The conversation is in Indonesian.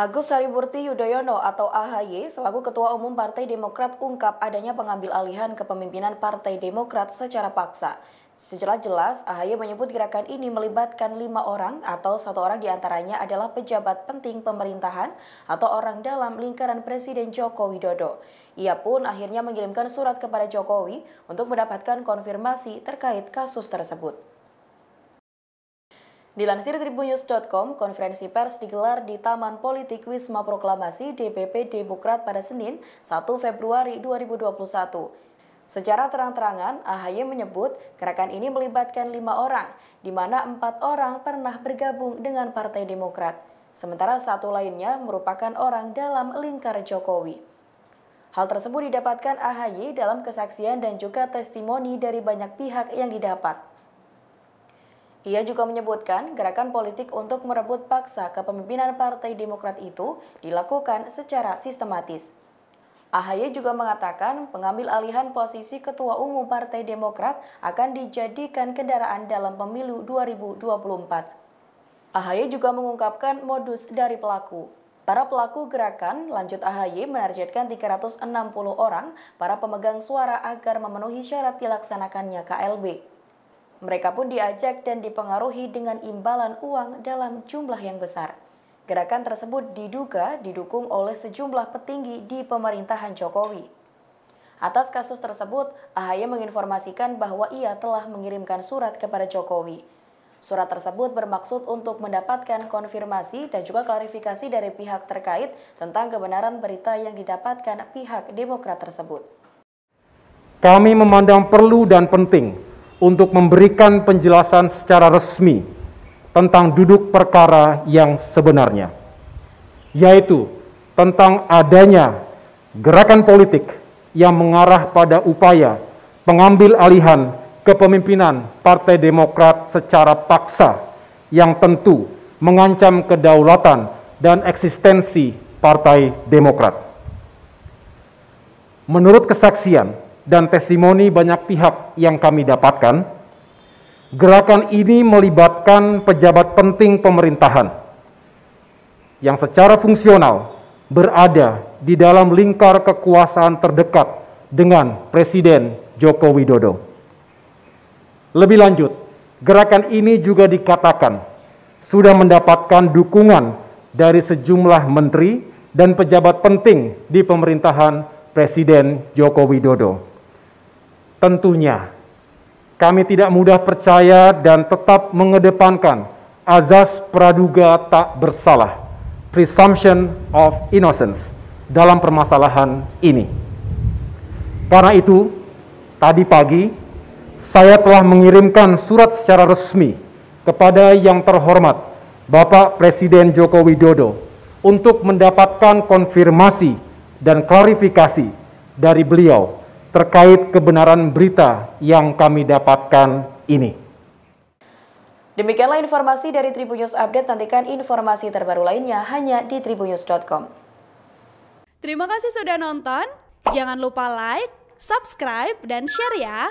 Agus Sariburti Yudhoyono atau AHY selaku Ketua Umum Partai Demokrat ungkap adanya pengambil alihan kepemimpinan Partai Demokrat secara paksa. sejelas jelas, AHY menyebut gerakan ini melibatkan lima orang atau satu orang diantaranya adalah pejabat penting pemerintahan atau orang dalam lingkaran Presiden Joko Widodo. Ia pun akhirnya mengirimkan surat kepada Jokowi untuk mendapatkan konfirmasi terkait kasus tersebut. Dilansir tribunnews.com, konferensi pers digelar di Taman Politik Wisma Proklamasi DPP Demokrat pada Senin 1 Februari 2021. Secara terang-terangan, AHY menyebut gerakan ini melibatkan lima orang, di mana empat orang pernah bergabung dengan Partai Demokrat. Sementara satu lainnya merupakan orang dalam lingkar Jokowi. Hal tersebut didapatkan AHY dalam kesaksian dan juga testimoni dari banyak pihak yang didapat. Ia juga menyebutkan gerakan politik untuk merebut paksa kepemimpinan Partai Demokrat itu dilakukan secara sistematis. Ahaye juga mengatakan pengambil alihan posisi Ketua Umum Partai Demokrat akan dijadikan kendaraan dalam pemilu 2024. Ahaye juga mengungkapkan modus dari pelaku. Para pelaku gerakan lanjut AHY menargetkan 360 orang para pemegang suara agar memenuhi syarat dilaksanakannya KLB. Mereka pun diajak dan dipengaruhi dengan imbalan uang dalam jumlah yang besar. Gerakan tersebut diduga didukung oleh sejumlah petinggi di pemerintahan Jokowi. Atas kasus tersebut, Ahaye menginformasikan bahwa ia telah mengirimkan surat kepada Jokowi. Surat tersebut bermaksud untuk mendapatkan konfirmasi dan juga klarifikasi dari pihak terkait tentang kebenaran berita yang didapatkan pihak Demokrat tersebut. Kami memandang perlu dan penting untuk memberikan penjelasan secara resmi tentang duduk perkara yang sebenarnya, yaitu tentang adanya gerakan politik yang mengarah pada upaya pengambil alihan kepemimpinan Partai Demokrat secara paksa yang tentu mengancam kedaulatan dan eksistensi Partai Demokrat. Menurut kesaksian, dan testimoni banyak pihak yang kami dapatkan, gerakan ini melibatkan pejabat penting pemerintahan yang secara fungsional berada di dalam lingkar kekuasaan terdekat dengan Presiden Joko Widodo. Lebih lanjut, gerakan ini juga dikatakan sudah mendapatkan dukungan dari sejumlah menteri dan pejabat penting di pemerintahan Presiden Joko Widodo. Tentunya, kami tidak mudah percaya dan tetap mengedepankan azas praduga tak bersalah, presumption of innocence, dalam permasalahan ini. Karena itu, tadi pagi saya telah mengirimkan surat secara resmi kepada yang terhormat Bapak Presiden Joko Widodo untuk mendapatkan konfirmasi dan klarifikasi dari beliau terkait kebenaran berita yang kami dapatkan ini. Demikianlah informasi dari Tribunnews Update. Nantikan informasi terbaru lainnya hanya di tribunnews.com. Terima kasih sudah nonton. Jangan lupa like, subscribe, dan share ya.